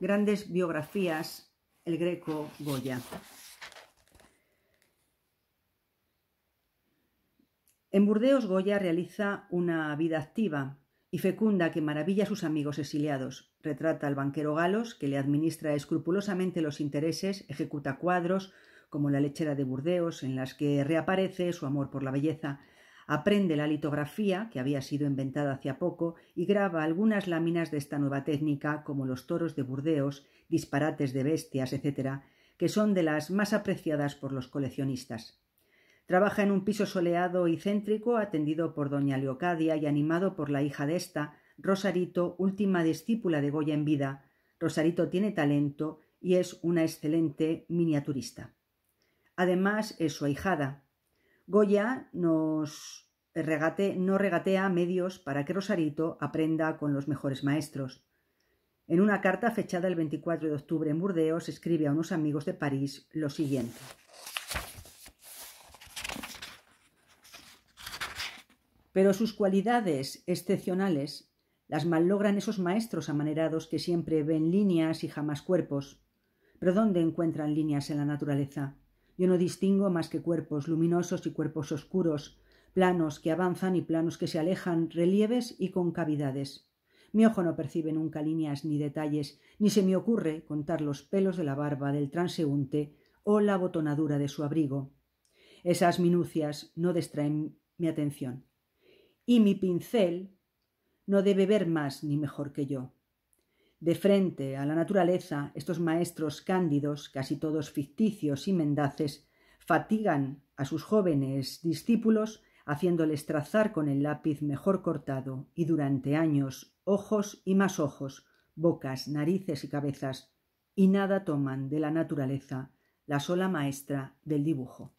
grandes biografías, el greco Goya. En Burdeos Goya realiza una vida activa y fecunda que maravilla a sus amigos exiliados. Retrata al banquero Galos, que le administra escrupulosamente los intereses, ejecuta cuadros, como la lechera de Burdeos, en las que reaparece su amor por la belleza, aprende la litografía, que había sido inventada hacia poco, y graba algunas láminas de esta nueva técnica, como los toros de Burdeos, disparates de bestias, etc., que son de las más apreciadas por los coleccionistas. Trabaja en un piso soleado y céntrico, atendido por doña Leocadia y animado por la hija de esta, Rosarito, última discípula de Goya en vida. Rosarito tiene talento y es una excelente miniaturista. Además, es su ahijada, Goya nos no regatea medios para que Rosarito aprenda con los mejores maestros. En una carta fechada el 24 de octubre en Burdeos escribe a unos amigos de París lo siguiente. Pero sus cualidades excepcionales las malogran esos maestros amanerados que siempre ven líneas y jamás cuerpos. ¿Pero dónde encuentran líneas en la naturaleza? Yo no distingo más que cuerpos luminosos y cuerpos oscuros, planos que avanzan y planos que se alejan, relieves y concavidades. Mi ojo no percibe nunca líneas ni detalles, ni se me ocurre contar los pelos de la barba del transeúnte o la botonadura de su abrigo. Esas minucias no distraen mi atención. Y mi pincel no debe ver más ni mejor que yo. De frente a la naturaleza, estos maestros cándidos, casi todos ficticios y mendaces, fatigan a sus jóvenes discípulos haciéndoles trazar con el lápiz mejor cortado y durante años ojos y más ojos, bocas, narices y cabezas, y nada toman de la naturaleza, la sola maestra del dibujo.